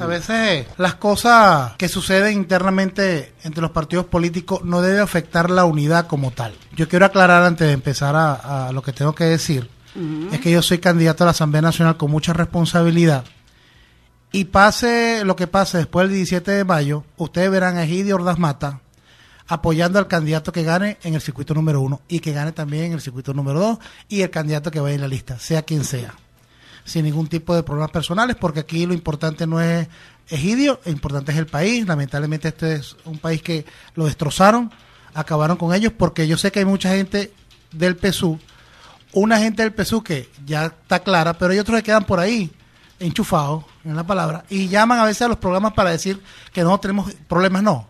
A veces las cosas que suceden internamente entre los partidos políticos no debe afectar la unidad como tal. Yo quiero aclarar antes de empezar a, lo que tengo que decir, es que yo soy candidato a la Asamblea Nacional con mucha responsabilidad. Y pase lo que pase después del 17 de mayo, ustedes verán a Gide Ordaz Mata apoyando al candidato que gane en el circuito número uno y que gane también en el circuito número dos y el candidato que vaya en la lista, sea quien sea sin ningún tipo de problemas personales, porque aquí lo importante no es Egidio, lo importante es el país. Lamentablemente este es un país que lo destrozaron, acabaron con ellos, porque yo sé que hay mucha gente del PSU, una gente del PSU que ya está clara, pero hay otros que quedan por ahí enchufados en la palabra y llaman a veces a los programas para decir que no tenemos problemas, no.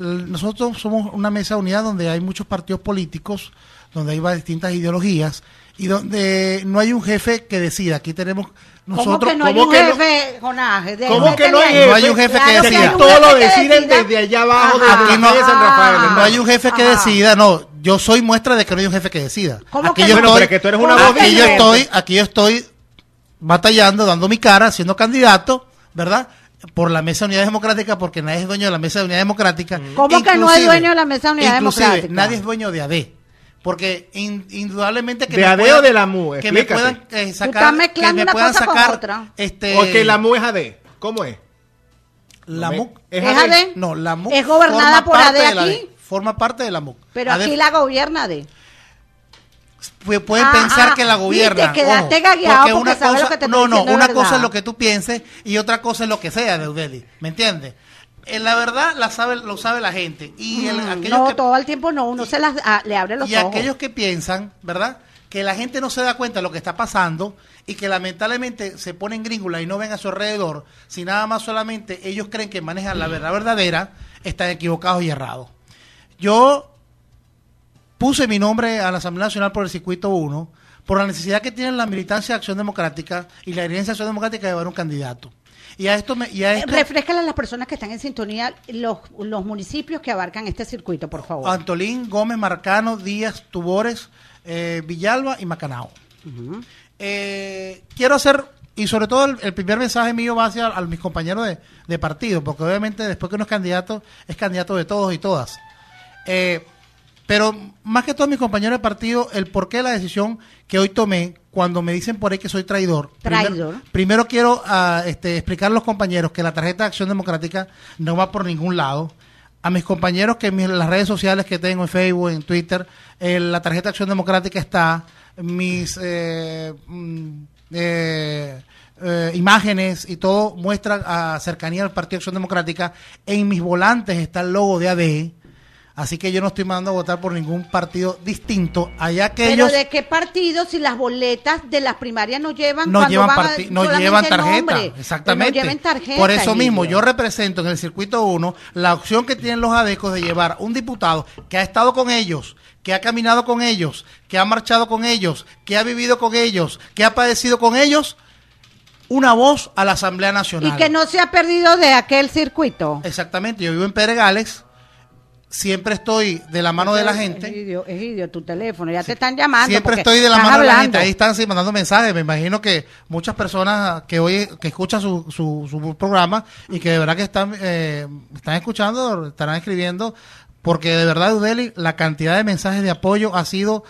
Nosotros somos una mesa de unidad donde hay muchos partidos políticos, donde hay distintas ideologías y donde no hay un jefe que decida. Aquí tenemos nosotros. ¿Cómo que no hay un jefe, ¿Cómo que no hay No hay un jefe que decida. todo lo deciden desde allá abajo, no, hay un jefe que decida, no. Yo soy muestra de que no hay un jefe que decida. aquí que tú eres una aquí yo estoy, aquí yo estoy batallando, dando mi cara, siendo candidato, ¿verdad? por la Mesa de Unidad Democrática porque nadie es dueño de la Mesa de Unidad Democrática. ¿Cómo que no es dueño de la Mesa de Unidad Democrática? Nadie es dueño de AD. Porque indudablemente que de me puedan, la MU, que puedan eh, sacar, que me puedan sacar otra. este Porque la MU es AD. ¿Cómo es? La mu MUC es, ¿Es AD? No, la mu es gobernada por AD aquí. forma parte de la MUC. Pero aquí la gobierna AD. Pueden ah, pensar ah, que la gobierna. porque una No, no, una cosa es lo que tú pienses y otra cosa es lo que sea, Deudeli. ¿Me entiendes? Eh, la verdad la sabe, lo sabe la gente. Y mm, no, todo el tiempo no, uno se las, ah, le abre los ojos. Y aquellos que piensan, ¿verdad? Que la gente no se da cuenta de lo que está pasando y que lamentablemente se ponen gringulas y no ven a su alrededor, si nada más solamente ellos creen que manejan la verdad verdadera, están equivocados y errados. Yo puse mi nombre a la Asamblea Nacional por el Circuito 1 por la necesidad que tienen la militancia de Acción Democrática y la herencia de Acción Democrática de llevar un candidato y a esto eh, a las personas que están en sintonía los, municipios que abarcan este circuito, por favor. Antolín, Gómez, Marcano, Díaz, Tubores, eh, Villalba y Macanao. Eh, quiero hacer. Y sobre todo el, primer mensaje mío va hacia a, mis compañeros de, partido, porque obviamente después que uno es candidato, es candidato de todos y todas. pero más que todo mis compañeros de partido, el por qué la decisión que hoy tomé cuando me dicen por ahí que soy traidor, Primero, quiero ah, este, explicar a los compañeros que la tarjeta de Acción Democrática no va por ningún lado. A mis compañeros que en las redes sociales que tengo en Facebook, en Twitter, eh, la tarjeta de Acción Democrática está, mis eh, mm, eh, imágenes y todo muestra a ah, cercanía al Partido de Acción Democrática. En mis volantes está el logo de AD e. Así que yo no estoy mandando a votar por ningún partido distinto. Allá que Pero de qué partido si las boletas de las primarias no llevan no llevan no llevan tarjeta, exactamente. por eso mismo yo represento en el circuito 1 la opción que tienen los adecos de llevar un diputado que ha estado con ellos, que ha caminado con ellos, que ha marchado con ellos, que ha vivido con ellos, que ha padecido con ellos una voz a la Asamblea Nacional. Y que no se ha perdido de aquel circuito. Exactamente, yo vivo en Pedregales, siempre estoy de la mano de la gente. Es idio, tu teléfono, ya te están llamando. Siempre estoy de la mano de la gente, ahí están sí, mandando mensajes. Me imagino que muchas personas que hoy que escuchan su, su, programa y que de verdad que están, eh, están escuchando, estarán escribiendo, porque de verdad, Udeli, la cantidad de mensajes de apoyo ha sido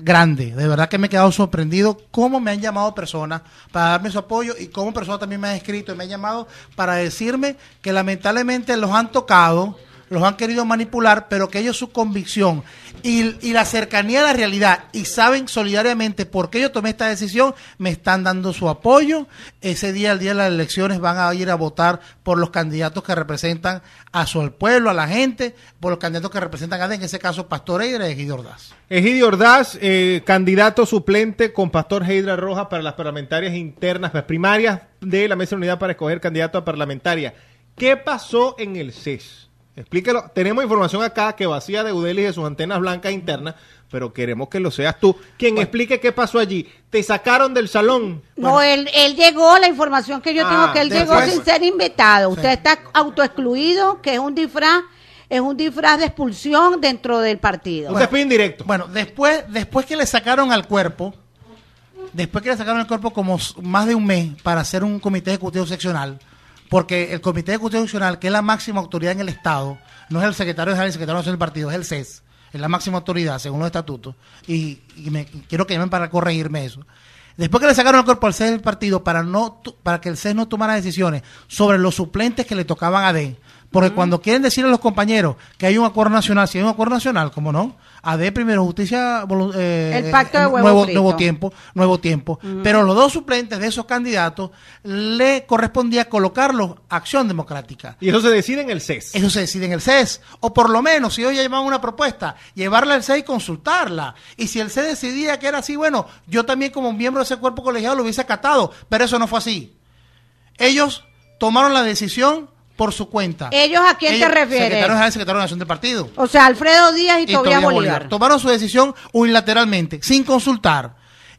grande. De verdad que me he quedado sorprendido cómo me han llamado personas para darme su apoyo y cómo personas también me han escrito y me han llamado para decirme que lamentablemente los han tocado los han querido manipular, pero que ellos su convicción y, la cercanía a la realidad y saben solidariamente por qué yo tomé esta decisión, me están dando su apoyo. Ese día, el día de las elecciones, van a ir a votar por los candidatos que representan a su pueblo, a la gente, por los candidatos que representan a en ese caso Pastor Heidra y Egidio Ordaz. Egidio Ordaz, eh, candidato suplente con Pastor Heidra Rojas para las parlamentarias internas, las primarias de la Mesa de Unidad para escoger candidato a parlamentaria. ¿Qué pasó en el CES? Explíquelo. Tenemos información acá que vacía de y de sus antenas blancas internas, pero queremos que lo seas tú quien explique qué pasó allí. Te sacaron del salón. No, él, llegó, la información que yo ah, tengo que él llegó sin ser invitado. Usted está autoexcluido, que es un disfraz es un disfraz de expulsión dentro del partido. Usted fue indirecto. Bueno, después, después que le sacaron al cuerpo, después que le sacaron al cuerpo como más de un mes para hacer un comité ejecutivo seccional, porque el Comité Constitucional, que es la máxima autoridad en el Estado, no es el secretario general, el secretario nacional del partido, es el CES, es la máxima autoridad según los estatutos, y, me, quiero que llamen para corregirme eso. Después que le sacaron el cuerpo al CES del partido para, no, para que el CES no tomara decisiones sobre los suplentes que le tocaban a D, e porque cuando quieren decirle a los compañeros que hay un acuerdo nacional, si hay un acuerdo nacional, cómo no, ver, Primero Justicia, eh, el pacto eh, nuevo, nuevo tiempo, nuevo tiempo. Pero los dos suplentes de esos candidatos le correspondía colocarlos Acción Democrática. Y eso se decide en el CES. Eso se decide en el CES. O por lo menos, si ellos llevaban una propuesta, llevarla al CES y consultarla. Y si el CES decidía que era así, bueno, yo también como miembro de ese cuerpo colegiado lo hubiese acatado. Pero eso no fue así. Ellos tomaron la decisión por su cuenta. ¿Ellos a quién Ellos, te refieres? Secretarios de secretario de Nación del Partido. O sea, Alfredo Díaz y, Tobias, Bolívar. Tomaron su decisión unilateralmente, sin consultar.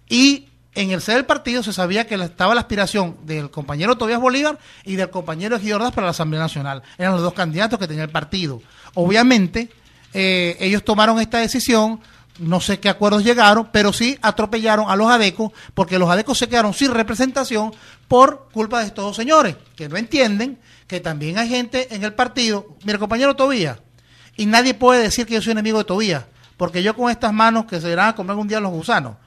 Y en el sede del partido se sabía que estaba la aspiración del compañero Tobias Bolívar y del compañero Giordas para la Asamblea Nacional. Eran los dos candidatos que tenía el partido. Obviamente, eh, ellos tomaron esta decisión no sé qué acuerdos llegaron, pero sí atropellaron a los adecos, porque los adecos se quedaron sin representación por culpa de estos dos señores, que no entienden que también hay gente en el partido, mi compañero Tobías, y nadie puede decir que yo soy enemigo de Tobía porque yo con estas manos que se irán a comer un día los gusanos,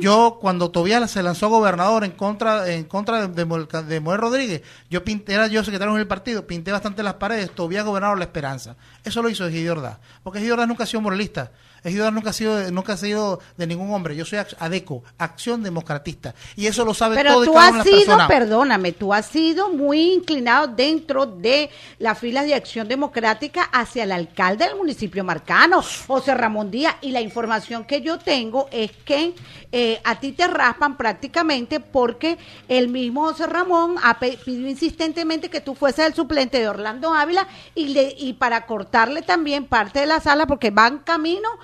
yo cuando Tobía se lanzó gobernador en contra, en contra de, de, Rodríguez, yo pinté, era yo secretario el partido, pinté bastante las paredes, Tobía gobernador la esperanza. Eso lo hizo Gidordá, porque Gidordá nunca ha sido moralista. Es nunca ha sido, nunca ha sido de ningún hombre. Yo soy ADECO, Acción Democratista. Y eso lo sabe Pero todo tú Pero tú has sido, perdóname, tú has sido muy inclinado dentro de las filas de Acción Democrática hacia el alcalde del municipio marcano, José Ramón Díaz. Y la información que yo tengo es que eh, a ti te raspan prácticamente porque el mismo José Ramón pidió insistentemente que tú fueses el suplente de Orlando Ávila y, y para cortarle también parte de la sala porque van camino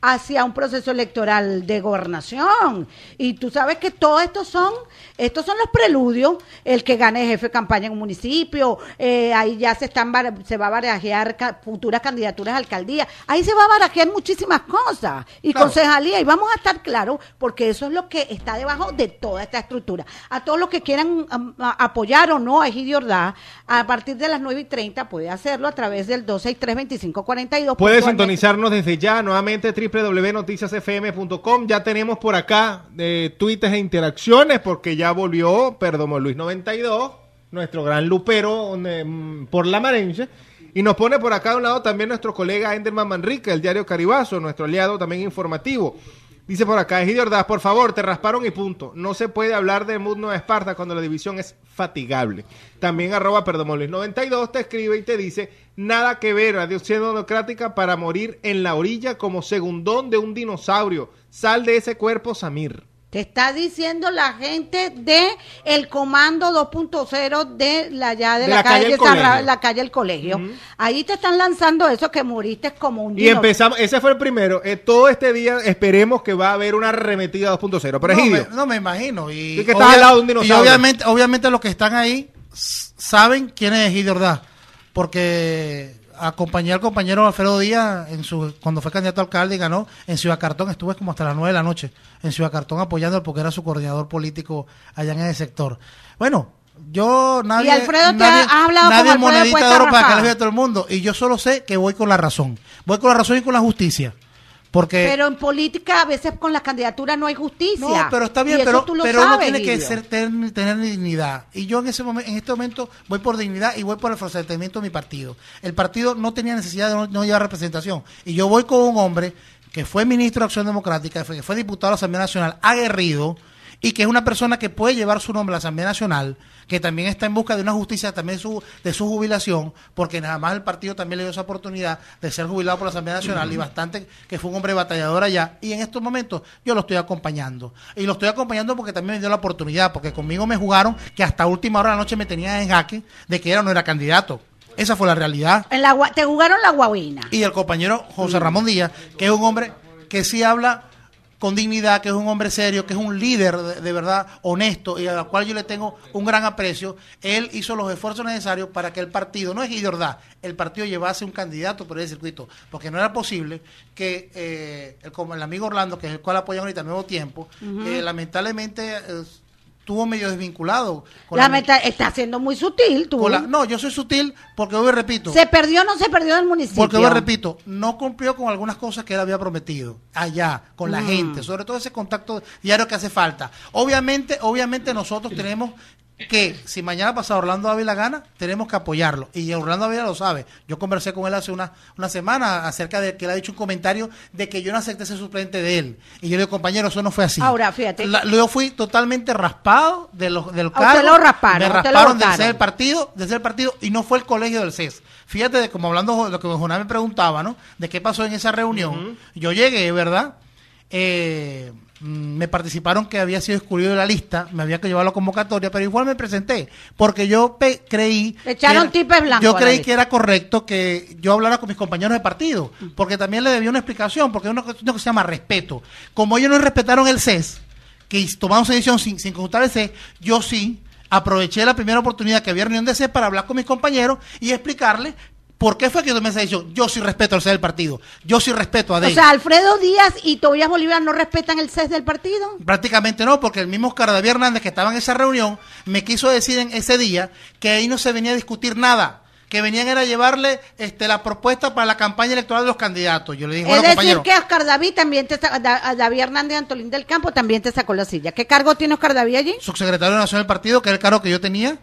hacia un proceso electoral de gobernación. Y tú sabes que todos estos son, estos son los preludios, el que gane jefe de campaña en un municipio, eh, ahí ya se están se va a barajear futuras candidaturas a alcaldía, ahí se va a barajear muchísimas cosas y concejalía, y vamos a estar claros, porque eso es lo que está debajo de toda esta estructura. A todos los que quieran um, apoyar o no a Egidio a partir de las 9 y 30 puede hacerlo a través del 263-2542. Puede sintonizarnos desde ya nuevamente, www.noticiasfm.com. Ya tenemos por acá de eh, tweets e interacciones porque ya volvió Perdomo Luis 92, nuestro gran lupero mm, por la Marenche. Y nos pone por acá a un lado también nuestro colega Enderman Manrique, el diario Caribazo, nuestro aliado también informativo. Dice por acá, Egidio Ordaz, por favor, te rasparon y punto. No se puede hablar de mundo de Esparta cuando la división es fatigable, También arroba perdomoles92 te escribe y te dice, nada que ver, Adiós Democrática para morir en la orilla como segundón de un dinosaurio. Sal de ese cuerpo, Samir. Te está diciendo la gente de el comando 2.0 de la ya de, la, calle, la calle El Colegio. Ahí te están lanzando eso que moriste como un Y empezamos, ese fue el primero. Eh, todo este día esperemos que va a haber una arremetida 2.0, pero es me, no me imagino y, que estás al lado un dinosaurio. Y obviamente obviamente los que están ahí saben quién es Egidio porque acompañé al compañero Alfredo Díaz en su, cuando fue candidato a alcalde y ganó en Ciudad Cartón. Estuve como hasta las nueve de la noche en Ciudad Cartón apoyándolo porque era su coordinador político allá en ese sector. Bueno, yo nadie. ha hablado monedita de oro para que le vea todo el mundo. Y yo solo sé que voy con la razón. Voy con la razón y con la justicia pero en política a veces con la candidatura no hay justicia. No, pero está bien, pero, pero uno tiene que ser, tener, dignidad. Y yo en ese momento, en este momento voy por dignidad y voy por el fortalecimiento de mi partido. El partido no tenía necesidad de no, llevar representación. Y yo voy con un hombre que fue ministro de Acción Democrática, que fue diputado de la Asamblea Nacional, aguerrido, y que es una persona que puede llevar su nombre a la Asamblea Nacional, que también está en busca de una justicia también su, de su jubilación, porque nada más el partido también le dio esa oportunidad de ser jubilado por la Asamblea Nacional y bastante que fue un hombre batallador allá. Y en estos momentos yo lo estoy acompañando. Y lo estoy acompañando porque también me dio la oportunidad, porque conmigo me jugaron que hasta última hora de la noche me tenían en jaque de que era o no era candidato. Esa fue la realidad. En te jugaron la guabina. Y el compañero José Ramón Díaz, que es un hombre que sí habla con dignidad, que es un hombre serio, que es un líder de, verdad honesto y al cual yo le tengo un gran aprecio, él hizo los esfuerzos necesarios para que el partido, no es Idordá, el partido llevase un candidato por el circuito, porque no era posible que eh, el, como el amigo Orlando, que es el cual apoya ahorita al nuevo tiempo, eh, lamentablemente... Eh, estuvo medio desvinculado. Con la, meta, está siendo muy sutil no, yo soy sutil porque hoy repito. ¿Se perdió o no se perdió el municipio? Porque hoy repito, no cumplió con algunas cosas que él había prometido allá, con la mm. gente, sobre todo ese contacto diario que hace falta. Obviamente, obviamente nosotros tenemos que si mañana pasa Orlando Ávila gana, tenemos que apoyarlo. Y Orlando Ávila lo sabe. Yo conversé con él hace una, una semana acerca de que él ha dicho un comentario de que yo no acepté ser suplente de él. Y yo le digo, compañero, eso no fue así. Ahora, fíjate. yo fui totalmente raspado de los, del cargo. Lo rasparon, me rasparon del el partido, partido, y no fue el colegio del CES. Fíjate, de, como hablando de lo que Joná me preguntaba, ¿no? De qué pasó en esa reunión. Yo llegué, ¿verdad? Eh Mm, me participaron que había sido excluido de la lista, me había que llevar a la convocatoria, pero igual me presenté, porque yo creí... Echaron que era, Yo creí que era correcto que yo hablara con mis compañeros de partido, porque también le debía una explicación, porque es una cuestión que se llama respeto. Como ellos no respetaron el CES, que tomamos su decisión sin, sin consultar el CES, yo sí aproveché la primera oportunidad que había reunión de CES para hablar con mis compañeros y explicarles ¿Por qué fue que me ha dicho Yo sí respeto al CES del partido. Yo sí respeto a Dey. O sea, Alfredo Díaz y Tobias Bolívar no respetan el CES del partido. Prácticamente no, porque el mismo Oscar David Hernández que estaba en esa reunión me quiso decir en ese día que ahí no se venía a discutir nada. Que venían era llevarle este, la propuesta para la campaña electoral de los candidatos. Yo le dije, bueno, Es decir, que Oscar David también te David Hernández Antolín del Campo también te sacó la silla. ¿Qué cargo tiene Oscar David allí? Subsecretario de Nación del Partido, que era el cargo que yo tenía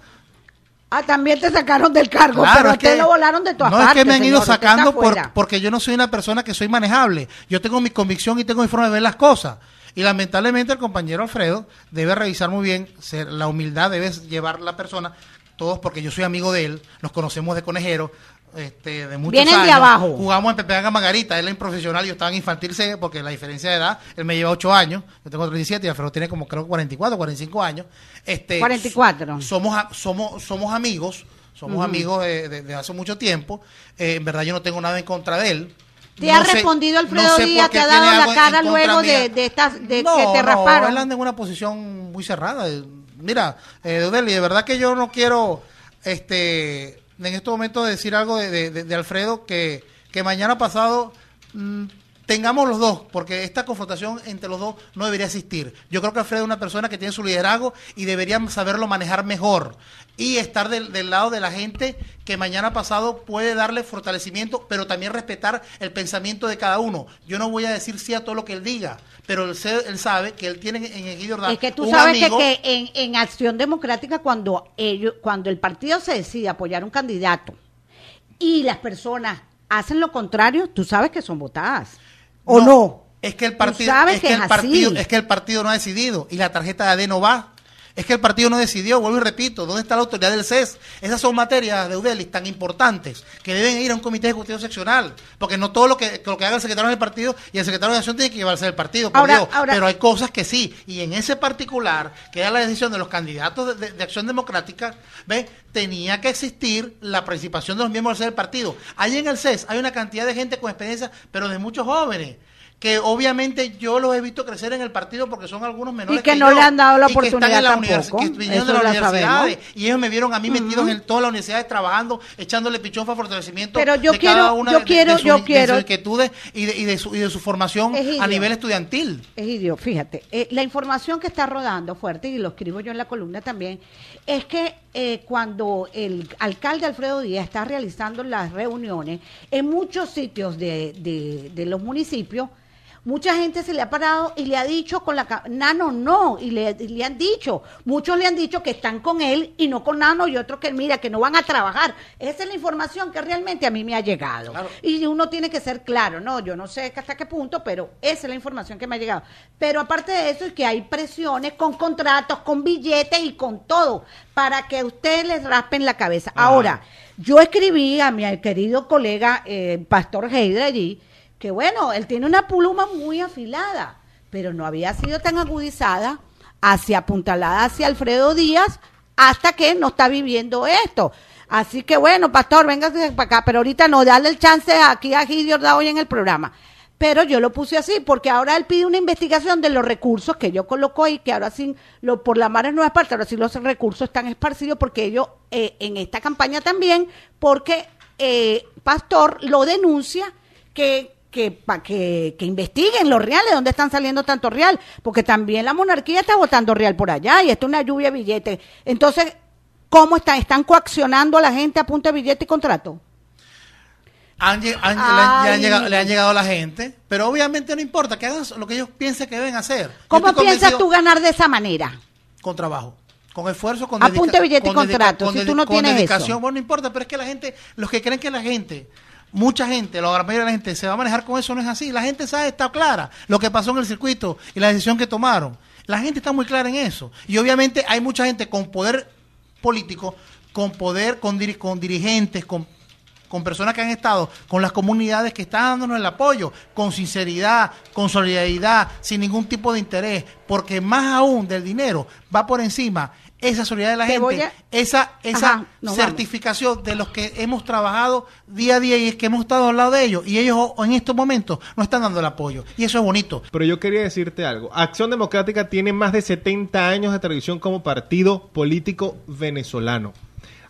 Ah, también te sacaron del cargo, pero lo volaron de tu No, es que me han ido sacando porque yo no soy una persona que soy manejable. Yo tengo mi convicción y tengo mi forma de ver las cosas. Y lamentablemente el compañero Alfredo debe revisar muy bien, ser, la humildad debe llevar la persona, todos porque yo soy amigo de él, nos conocemos de conejero, este, de muchos años. abajo. Jugamos en Pepe Margarita, él es profesional, yo estaba en infantil porque la diferencia de edad, él me lleva 8 años, yo tengo 37 y Alfredo tiene como creo 44, 45 años. Este, 44. Somos, somos, somos amigos, somos amigos de, hace mucho tiempo, eh, en verdad yo no tengo nada en contra de él, ¿Te ha respondido Alfredo Díaz? ¿Te ha dado la cara luego de, de, estas, de que te rasparon? No, él anda en una posición muy cerrada. Eh, mira, eh, de verdad que yo no quiero este en este momentos de decir algo de, de, de Alfredo que, que mañana pasado mm, tengamos los dos, porque esta confrontación entre los dos no debería existir. Yo creo que Alfredo es una persona que tiene su liderazgo y debería saberlo manejar mejor y estar del, lado de la gente que mañana pasado puede darle fortalecimiento, pero también respetar el pensamiento de cada uno. Yo no voy a decir sí a todo lo que él diga, pero él, sabe que él tiene en un amigo. Es que tú sabes que, en, Acción Democrática, cuando, ellos, cuando el partido se decide apoyar un candidato y las personas hacen lo contrario, tú sabes que son votadas. ¿O no? Es que el partido, es que, el partido, es que el partido no ha decidido y la tarjeta de AD no va es que el partido no decidió, vuelvo y repito, ¿dónde está la autoridad del CES? Esas son materias de tan importantes que deben ir a un comité de justicia seccional, porque no todo lo que, lo que haga el secretario del partido y el secretario de acción tiene que llevarse del partido, por pero hay cosas que sí, y en ese particular, que era la decisión de los candidatos de, Acción Democrática, ¿ves? tenía que existir la participación de los miembros del partido. Allí en el CES hay una cantidad de gente con experiencia, pero de muchos jóvenes que obviamente yo los he visto crecer en el partido porque son algunos menores y que, no le han dado la oportunidad que están en la universidad y ellos me vieron a mí metidos en todas las universidades trabajando, echándole pichón para fortalecimiento Pero de cada una de, quiero, sus, inquietudes y de, su, y de su formación a nivel estudiantil. Es idiota, fíjate, eh, la información que está rodando fuerte y lo escribo yo en la columna también es que eh, cuando el alcalde Alfredo Díaz está realizando las reuniones, en muchos sitios de, de los municipios Mucha gente se le ha parado y le ha dicho con la Nano no, y le, le, han dicho, muchos le han dicho que están con él y no con Nano y otros que mira, que no van a trabajar. Esa es la información que realmente a mí me ha llegado. Y uno tiene que ser claro, no, yo no sé hasta qué punto, pero esa es la información que me ha llegado. Pero aparte de eso es que hay presiones con contratos, con billetes y con todo para que ustedes les raspen la cabeza. Ahora, yo escribí a mi querido colega eh, Pastor Heidra allí, que bueno, él tiene una pluma muy afilada, pero no había sido tan agudizada hacia apuntalada hacia Alfredo Díaz hasta que no está viviendo esto. Así que bueno, pastor, véngase para acá, pero ahorita no, dale el chance aquí a Gidio hoy en el programa. Pero yo lo puse así, porque ahora él pide una investigación de los recursos que yo coloco ahí, que ahora sí, lo, por la mar no es parte, ahora sí los recursos están esparcidos, porque ellos eh, en esta campaña también, porque eh, Pastor lo denuncia que que, que, investiguen los reales, dónde están saliendo tanto real, porque también la monarquía está votando real por allá y esto es una lluvia de billetes. Entonces, ¿cómo están? ¿Están coaccionando a la gente a punto de billete y contrato? le, han llegado, a la gente, pero obviamente no importa que hagan lo que ellos piensen que deben hacer. ¿Cómo piensas tú ganar de esa manera? Con trabajo con esfuerzo, con Apunte billete y contrato, si tú no tienes Eso. Bueno, no importa, pero es que la gente, los que creen que la gente mucha gente, la mayoría de la gente se va a manejar con eso, no es así. La gente sabe, está clara lo que pasó en el circuito y la decisión que tomaron. La gente está muy clara en eso. Y obviamente hay mucha gente con poder político, con poder, con, dirigentes, con, con personas que han estado, con las comunidades que están dándonos el apoyo, con sinceridad, con solidaridad, sin ningún tipo de interés, porque más aún del dinero va por encima esa solidaridad de la gente, esa, esa certificación de los que hemos trabajado día a día y es que hemos estado al lado de ellos y ellos en estos momentos no están dando el apoyo y eso es bonito. Pero yo quería decirte algo, Acción Democrática tiene más de 70 años de tradición como partido político venezolano.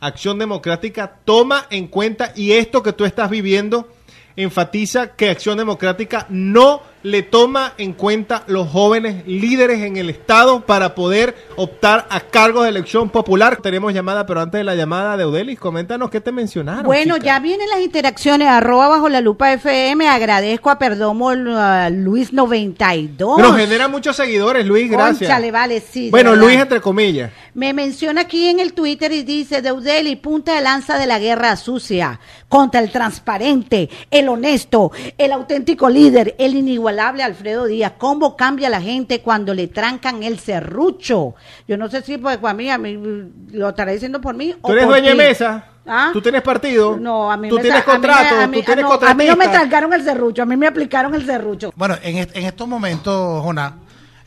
Acción Democrática toma en cuenta y esto que tú estás viviendo enfatiza que Acción Democrática no le toma en cuenta los jóvenes líderes en el Estado para poder optar a cargos de elección popular. Tenemos llamada, pero antes de la llamada de Odelis, coméntanos qué te mencionaron. Bueno, ya vienen las interacciones, arroba bajo la lupa FM, agradezco a Perdomo Luis 92. Nos genera muchos seguidores, Luis, gracias. vale, Bueno, Luis entre comillas. Me menciona aquí en el Twitter y dice, Deudeli, punta de lanza de la guerra sucia, contra el transparente, el honesto, el auténtico líder, el inigualable Alfredo Díaz. ¿Cómo cambia la gente cuando le trancan el serrucho? Yo no sé si pues, a, mí, a mí mm, lo estaré diciendo por mí. ¿Tú eres de mesa? ¿Ah? Tú tienes partido. No, a mí tú tienes contrato. tú tienes ah, no, a mí no me trancaron el serrucho, a mí me aplicaron el serrucho. Bueno, en, estos momentos, Jonás,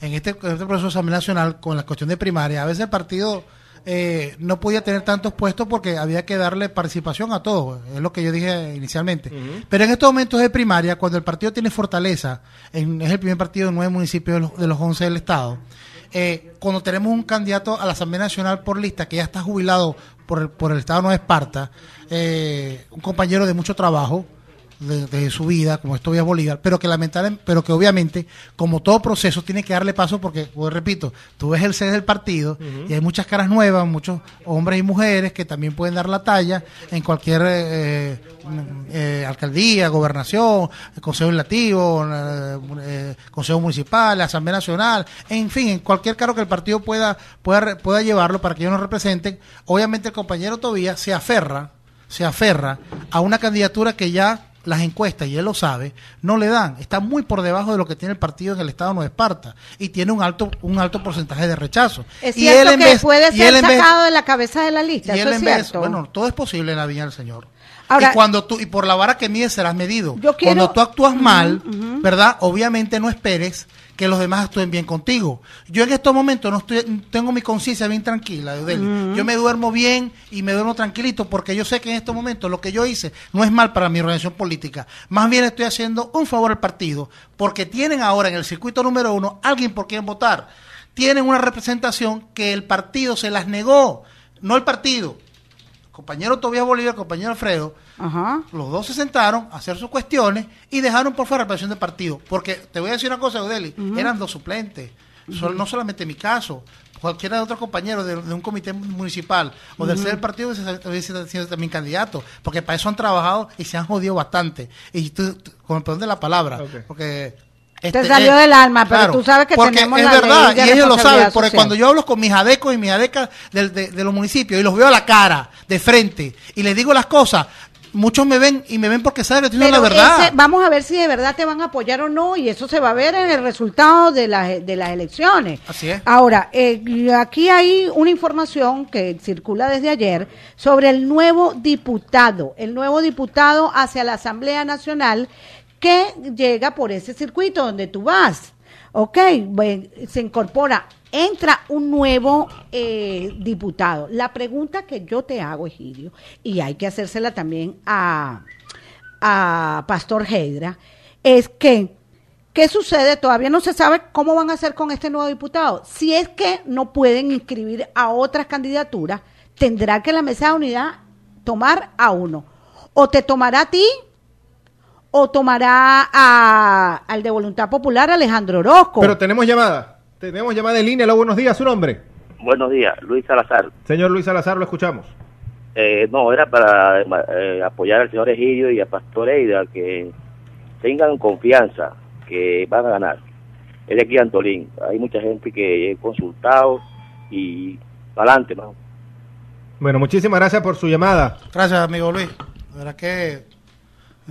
este, en este, proceso de Asamblea Nacional con la cuestión de primaria. A veces el partido eh, no podía tener tantos puestos porque había que darle participación a todos, es lo que yo dije inicialmente. Pero en estos momentos de primaria, cuando el partido tiene fortaleza, en, es el primer partido de nueve municipios de los, once del Estado, eh, cuando tenemos un candidato a la Asamblea Nacional por lista que ya está jubilado por el, por el Estado no Nueva Esparta, eh, un compañero de mucho trabajo, de, su vida, como esto es Bolívar, pero que pero que obviamente, como todo proceso, tiene que darle paso porque, repito, tú ves el ser del partido y hay muchas caras nuevas, muchos hombres y mujeres que también pueden dar la talla en cualquier eh, eh, eh, alcaldía, gobernación, consejo legislativo, consejo municipal, asamblea nacional, en fin, en cualquier cargo que el partido pueda, pueda, pueda llevarlo para que ellos nos representen. Obviamente el compañero todavía se aferra se aferra a una candidatura que ya las encuestas, y él lo sabe, no le dan. Está muy por debajo de lo que tiene el partido en el estado de Nueva Esparta y tiene un alto, un alto porcentaje de rechazo. y él que puede ser sacado de la cabeza de la lista. Y es cierto. bueno, todo es posible en la viña del Señor. y cuando tú, y por la vara que mides serás medido. cuando tú actúas mal, ¿verdad? Obviamente no esperes que los demás estén bien contigo. Yo en estos momentos no estoy, tengo mi conciencia bien tranquila, Yo me duermo bien y me duermo tranquilito porque yo sé que en estos momentos lo que yo hice no es mal para mi organización política. Más bien estoy haciendo un favor al partido porque tienen ahora en el circuito número uno alguien por quien votar. Tienen una representación que el partido se las negó, no el partido compañero Tobias Bolívar, compañero Alfredo, los dos se sentaron a hacer sus cuestiones y dejaron por fuera la presión del partido. Porque te voy a decir una cosa, Eudeli, eran dos suplentes, no solamente mi caso, cualquiera de otros compañeros de, un comité municipal o del ser del partido hubiese sido también candidato, porque para eso han trabajado y se han jodido bastante. Y tú, con el perdón de la palabra, porque te este, salió eh, del alma, pero tú sabes que tenemos la verdad, ley de y ellos lo saben, porque cuando yo hablo con mis adecos y mis adecas de, los municipios y los veo a la cara, de frente, y les digo las cosas, muchos me ven y me ven porque saben que tienen la verdad. vamos a ver si de verdad te van a apoyar o no, y eso se va a ver en el resultado de, de las elecciones. Así es. Ahora, eh, aquí hay una información que circula desde ayer sobre el nuevo diputado, el nuevo diputado hacia la Asamblea Nacional que llega por ese circuito donde tú vas. Ok, se incorpora, entra un nuevo eh, diputado. La pregunta que yo te hago, Egidio, y hay que hacérsela también a, a Pastor Heidra, es que, ¿qué sucede? Todavía no se sabe cómo van a hacer con este nuevo diputado. Si es que no pueden inscribir a otras candidaturas, tendrá que la mesa de unidad tomar a uno. O te tomará a ti o tomará a, al de Voluntad Popular Alejandro Orozco. Pero tenemos llamada, tenemos llamada en línea. Hola, buenos días, su nombre. Buenos días, Luis Salazar. Señor Luis Salazar, lo escuchamos. Eh, no, era para eh, apoyar al señor Egidio y a Pastor Eida que tengan confianza que van a ganar. Es de aquí Antolín. Hay mucha gente que he consultado y adelante, ¿no? Bueno, muchísimas gracias por su llamada. Gracias, amigo Luis. La verdad que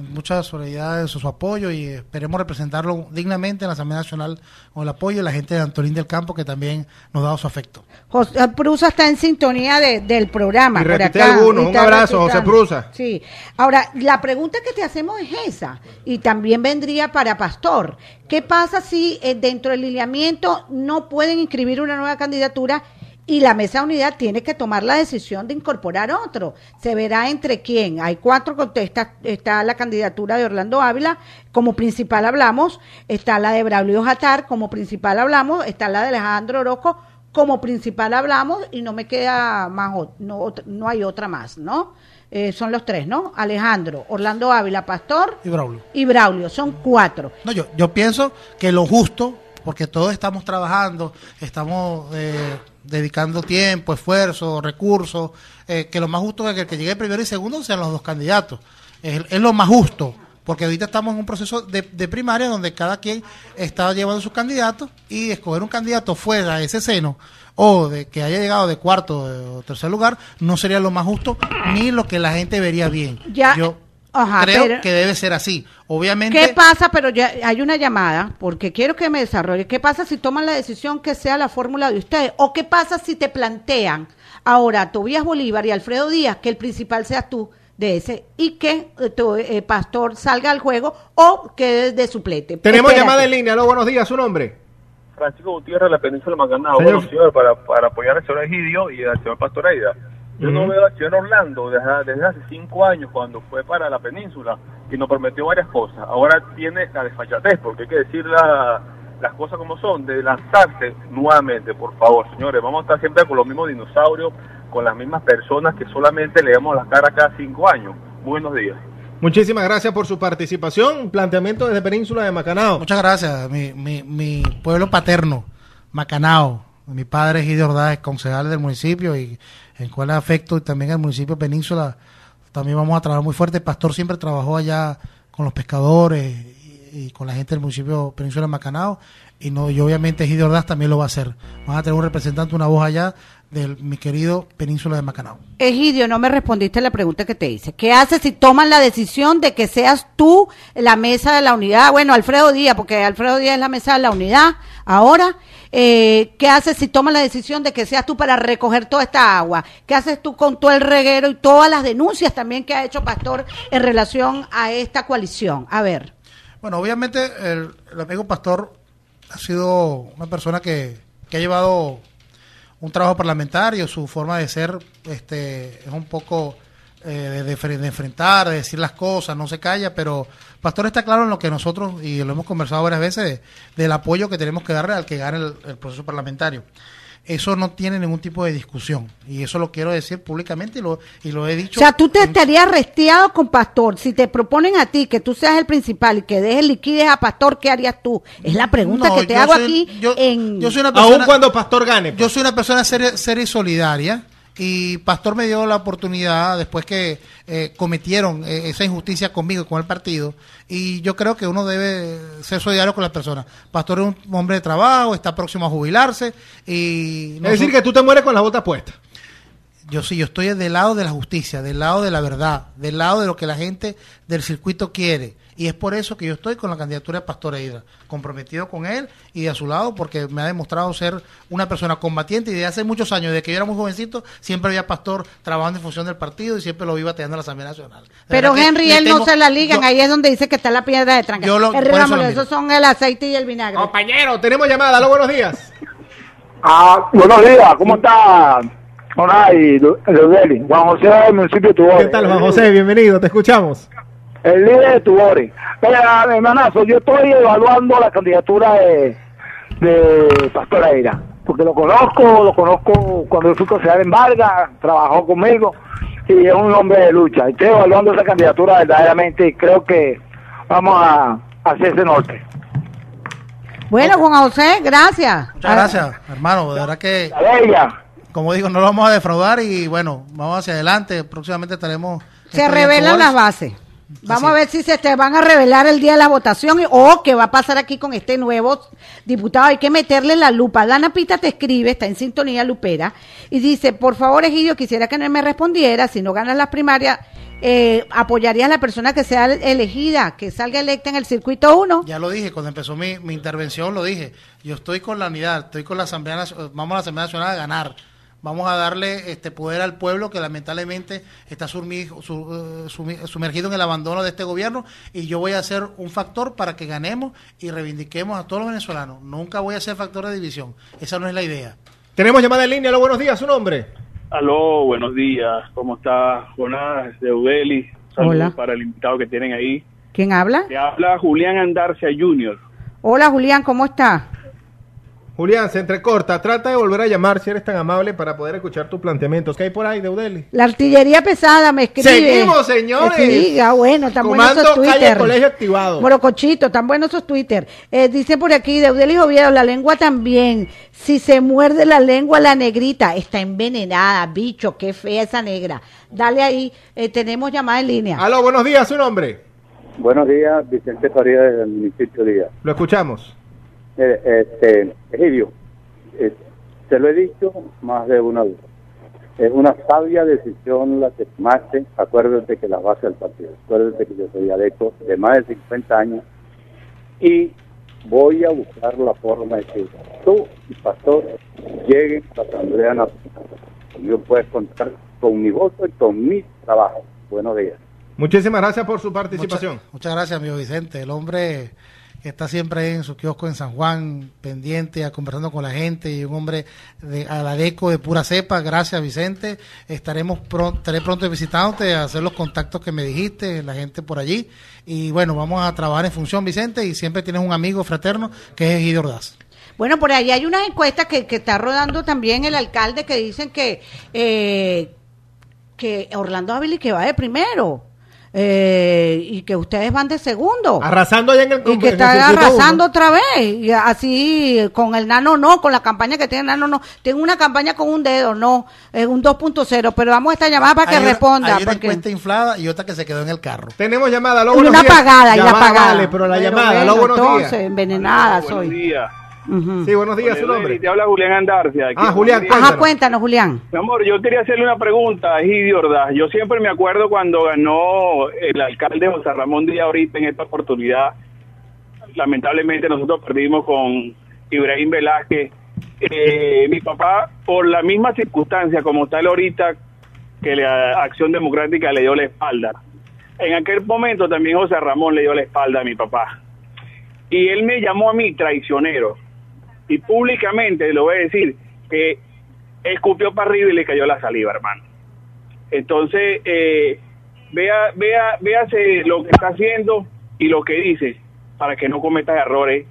mucha solidaridad su, su apoyo y esperemos representarlo dignamente en la Asamblea Nacional con el apoyo de la gente de Antolín del Campo que también nos ha dado su afecto. José Prusa está en sintonía del programa. Y por un abrazo, José Prusa. Sí. Ahora, la pregunta que te hacemos es esa y también vendría para Pastor. ¿Qué pasa si eh, dentro del lineamiento no pueden inscribir una nueva candidatura? y la mesa de unidad tiene que tomar la decisión de incorporar otro. Se verá entre quién. Hay cuatro contestas. Está la candidatura de Orlando Ávila, como principal hablamos. Está la de Braulio Jatar, como principal hablamos. Está la de Alejandro Oroco, como principal hablamos. Y no me queda más, no, hay otra más, ¿no? Eh, son los tres, ¿no? Alejandro, Orlando Ávila, Pastor y Braulio. Y Braulio, son cuatro. No, yo, yo pienso que lo justo, porque todos estamos trabajando, estamos... Eh, dedicando tiempo, esfuerzo, recursos, eh, que lo más justo es que el que llegue primero y segundo sean los dos candidatos. Es, lo más justo, porque ahorita estamos en un proceso de, primaria donde cada quien está llevando sus candidatos y escoger un candidato fuera de ese seno o de que haya llegado de cuarto o tercer lugar no sería lo más justo ni lo que la gente vería bien. Ya. Yo, creo que debe ser así. Obviamente. ¿Qué pasa? Pero ya hay una llamada, porque quiero que me desarrolle. ¿Qué pasa si toman la decisión que sea la fórmula de ustedes? ¿O qué pasa si te plantean ahora Tobías Bolívar y Alfredo Díaz que el principal seas tú? de ese y que eh, tu, eh, Pastor salga al juego o quede de suplete. Tenemos llamada en línea, ¿no? Buenos días, su nombre. Francisco Gutiérrez, la península Bueno, señor, para, para apoyar al señor Egidio y al señor Aida yo no veo a Orlando desde, hace cinco años cuando fue para la península y nos prometió varias cosas. Ahora tiene la desfachatez, porque hay que decir las cosas como son, de lanzarse nuevamente, por favor, señores. Vamos a estar siempre con los mismos dinosaurios, con las mismas personas que solamente le damos la cara cada cinco años. Buenos días. Muchísimas gracias por su participación. Planteamiento desde Península de Macanao. Muchas gracias, mi pueblo paterno, Macanao. Mi padre es Ordaz, es concejal del municipio y en cual afecto y también al municipio Península. También vamos a trabajar muy fuerte. El pastor siempre trabajó allá con los pescadores y, con la gente del municipio Península Macanao. Y, no, y obviamente Gide Ordaz también lo va a hacer. Van a tener un representante, una voz allá de mi querido Península de Macanao. Egidio, no me respondiste la pregunta que te hice. ¿Qué haces si toman la decisión de que seas tú la mesa de la unidad? Bueno, Alfredo Díaz, porque Alfredo Díaz es la mesa de la unidad ahora. Eh, ¿Qué haces si tomas la decisión de que seas tú para recoger toda esta agua? ¿Qué haces tú con todo el reguero y todas las denuncias también que ha hecho Pastor en relación a esta coalición? A ver. Bueno, obviamente el, amigo Pastor ha sido una persona que, que ha llevado un trabajo parlamentario, su forma de ser este, es un poco eh, de, enfrentar, de decir las cosas, no se calla, pero Pastor está claro en lo que nosotros, y lo hemos conversado varias veces, del apoyo que tenemos que darle al que gane el proceso parlamentario eso no tiene ningún tipo de discusión. Y eso lo quiero decir públicamente y lo, y lo he dicho. O sea, tú te estarías resteado con Pastor. Si te proponen a ti que tú seas el principal y que dejes liquidez a Pastor, ¿qué harías tú? Es la pregunta que te hago aquí. Aún cuando Pastor gane. Pues. Yo soy una persona seria y solidaria y Pastor me dio la oportunidad después que eh, cometieron eh, esa injusticia conmigo y con el partido y yo creo que uno debe ser solidario con las personas. Pastor es un hombre de trabajo, está próximo a jubilarse y... es decir, que tú te mueres con las botas puestas. Yo sí, yo estoy del lado de la justicia, del lado de la verdad, del lado de lo que la gente del circuito quiere. Y es por eso que yo estoy con la candidatura de Pastor Eidra, comprometido con él y a su lado, porque me ha demostrado ser una persona combatiente y desde hace muchos años, desde que yo era muy jovencito, siempre había Pastor trabajando en función del partido y siempre lo vi bateando en la Asamblea Nacional. Pero Henry, él no se la ligan, ahí es donde dice que está la piedra de tranca. Yo lo, esos son el aceite y el vinagre. Compañero, tenemos llamada, los buenos días. Ah, buenos días, ¿cómo está? Hola, y Juan José del municipio de ¿Qué tal, Juan José? Bienvenido, te escuchamos el líder de Tubores. Mira, hermanazo, yo estoy evaluando la candidatura de, de Pastor porque lo conozco, lo conozco cuando fui concejal en Vargas, trabajó conmigo y es un hombre de lucha. Estoy evaluando esa candidatura verdaderamente y creo que vamos a, ese norte. Bueno, Juan José, gracias. Muchas gracias, hermano. De verdad que, como digo, no lo vamos a defraudar y bueno, vamos hacia adelante. Próximamente estaremos. Se revelan las bases. Vamos a ver si se te van a revelar el día de la votación o qué va a pasar aquí con este nuevo diputado. Hay que meterle la lupa. Dana Pita te escribe, está en sintonía lupera, y dice, por favor, Egidio, quisiera que no me respondiera, si no ganas las primarias, eh, apoyarías a la persona que sea elegida, que salga electa en el circuito 1. Ya lo dije, cuando empezó mi, mi intervención lo dije. Yo estoy con la unidad, estoy con la Asamblea Nacional, vamos a la Asamblea Nacional a ganar vamos a darle este poder al pueblo que lamentablemente está eh, sumergido en el abandono de este gobierno y yo voy a ser un factor para que ganemos y reivindiquemos a todos los venezolanos. Nunca voy a ser factor de división. Esa no es la idea. Tenemos llamada en línea. Aló, buenos días. ¿Su nombre? Aló, buenos días. ¿Cómo está Jonás de Udeli? Saludos Hola. para el invitado que tienen ahí. ¿Quién habla? habla Julián Andarcia Jr. Hola Julián, ¿cómo está? Julián, se entrecorta. Trata de volver a llamar si eres tan amable para poder escuchar tus planteamientos. ¿Qué hay por ahí, Deudeli? La artillería pesada me escribe. Seguimos, señores. diga, ah, bueno, tan buenos esos Twitter. Calle colegio activado. Morocochito, tan buenos esos Twitter. Eh, dice por aquí, Deudeli Oviedo, la lengua también. Si se muerde la lengua, la negrita está envenenada, bicho, qué fea esa negra. Dale ahí, eh, tenemos llamada en línea. Aló, buenos días, su nombre. Buenos días, Vicente Faría del municipio Díaz. Lo escuchamos. Eh, este, Egidio, eh, te lo he dicho más de una vez. Es una sabia decisión la que tomaste. Acuérdate que la base del partido. Acuérdate que yo soy adepto de más de 50 años y voy a buscar la forma de que tú y Pastor lleguen a la Asamblea Nacional. Yo puedes contar con mi voto y con mi trabajo. Buenos días. Muchísimas gracias por su participación. muchas gracias, amigo Vicente. El hombre está siempre en su kiosco en San Juan, pendiente, a, conversando con la gente, y un hombre de, a la deco de pura cepa. Gracias, Vicente. Estaremos pronto, estaré pronto visitándote, a hacer los contactos que me dijiste, la gente por allí. Y bueno, vamos a trabajar en función, Vicente, y siempre tienes un amigo fraterno que es Egidio Ordaz. Bueno, por ahí hay una encuesta que, está rodando también el alcalde que dicen que, eh, que Orlando Ávila que va de primero. Eh, y que ustedes van de segundo. Arrasando allá en el Y que están arrasando otra vez. Y así, con el nano no, con la campaña que tiene el nano no. tengo una campaña con un dedo, no, es un 2.0, pero vamos a esta llamada para que responda. Una, una inflada y otra que se quedó en el carro. Tenemos llamada, Lobo. Una apagada, y la apagada. pero la llamada, Lobo, entonces, envenenada soy. Sí, buenos días, Te habla Julián Andarcia. Ah, Julián, cuéntanos. cuéntanos, Julián. Mi amor, yo quería hacerle una pregunta a verdad Yo siempre me acuerdo cuando ganó el alcalde José Ramón Díaz ahorita en esta oportunidad. Lamentablemente nosotros perdimos con Ibrahim Velázquez. Eh, mi papá, por la misma circunstancia como está ahorita, que la Acción Democrática le dio la espalda. En aquel momento también José Ramón le dio la espalda a mi papá. Y él me llamó a mí traicionero y públicamente lo voy a decir, que escupió para arriba y le cayó la saliva, hermano. Entonces, eh, vea, vea, véase lo que está haciendo y lo que dice para que no cometas errores.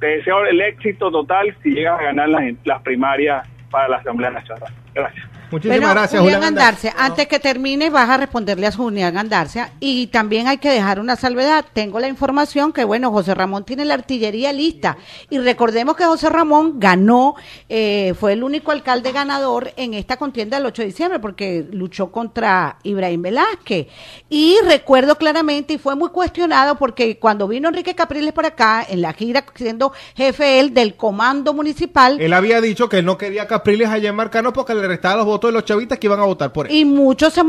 Te deseo el éxito total si llegas a ganar las, las primarias para la Asamblea Nacional. Gracias. Muchísimas gracias, Julián Antes que termine, vas a responderle a Julián Andarcia. Y también hay que dejar una salvedad. Tengo la información que, bueno, José Ramón tiene la artillería lista. Y recordemos que José Ramón ganó, eh, fue el único alcalde ganador en esta contienda del 8 de diciembre, porque luchó contra Ibrahim Velázquez. Y recuerdo claramente, y fue muy cuestionado, porque cuando vino Enrique Capriles por acá, en la gira, siendo jefe él del comando municipal. Él había dicho que no quería Capriles allá en Marcano porque le restaba los votos de los chavistas que iban a votar por él. Y muchos se,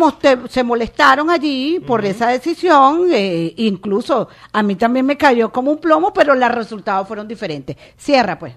se molestaron allí por esa decisión, eh, incluso a mí también me cayó como un plomo, pero los resultados fueron diferentes. Cierra pues.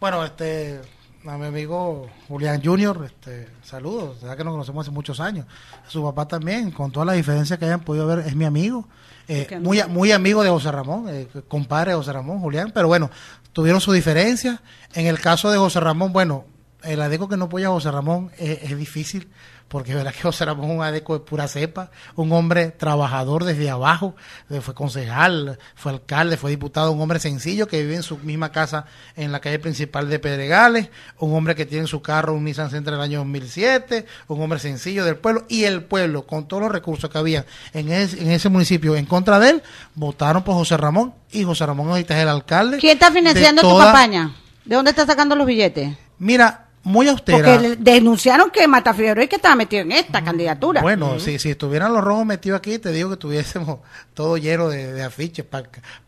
Bueno, este, a mi amigo Julián Junior, este, saludos, ya que nos conocemos hace muchos años. Su papá también, con todas las diferencias que hayan podido ver, es mi amigo. Eh, muy, muy amigo de José Ramón, eh, compadre de José Ramón, Julián, pero bueno, tuvieron sus diferencias. En el caso de José Ramón, bueno, el adeco que no apoya a José Ramón es, difícil, porque verdad que José Ramón es un adeco de pura cepa, un hombre trabajador desde abajo, eh, fue concejal, fue alcalde, fue diputado, un hombre sencillo que vive en su misma casa en la calle principal de Pedregales, un hombre que tiene su carro un Nissan Sentra del año 2007, un hombre sencillo del pueblo, y el pueblo, con todos los recursos que había en, en ese municipio en contra de él, votaron por José Ramón, y José Ramón ahorita es el alcalde. ¿Quién está financiando tu campaña? ¿De dónde está sacando los billetes? Mira, muy austera. Porque denunciaron que y que estaba metido en esta mm. candidatura. Bueno, si, estuvieran los rojos metidos aquí, te digo que tuviésemos todo lleno de, afiches,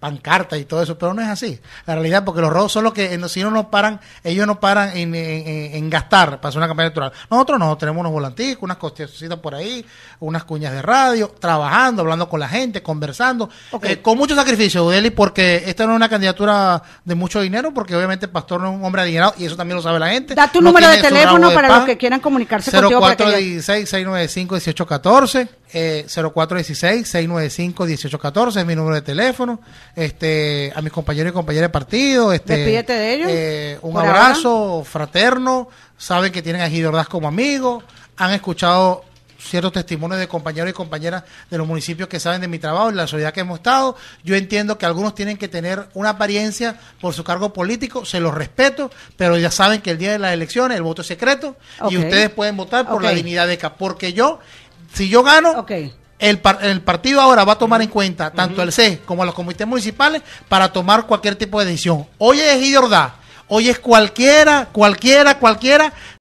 pancartas y todo eso, pero no es así. La realidad, porque los rojos son los que, eh, si no nos paran, ellos no paran en, en, gastar para hacer una campaña electoral. Nosotros no, tenemos unos volanticos, unas costillas por ahí, unas cuñas de radio, trabajando, hablando con la gente, conversando, eh, con mucho sacrificio, Udeli, porque esta no es una candidatura de mucho dinero, porque obviamente Pastor no es un hombre adinerado y eso también lo sabe la gente número de teléfono para los que quieran comunicarse con contigo. 0416-695-1814, 0416-695-1814 eh, es mi número de teléfono. Este, a mis compañeros y compañeras de partido. Este, Despídete de ellos. Eh, un abrazo fraterno. Saben que tienen a Gidordaz como amigo. Han escuchado ciertos testimonios de compañeros y compañeras de los municipios que saben de mi trabajo y la solidaridad que hemos estado. Yo entiendo que algunos tienen que tener una apariencia por su cargo político, se los respeto, pero ya saben que el día de las elecciones el voto es secreto y ustedes pueden votar por la dignidad de CAP. Porque yo, si yo gano, El, partido ahora va a tomar en cuenta tanto el C como los comités municipales para tomar cualquier tipo de decisión. Hoy es Idordá, hoy es cualquiera, cualquiera, cualquiera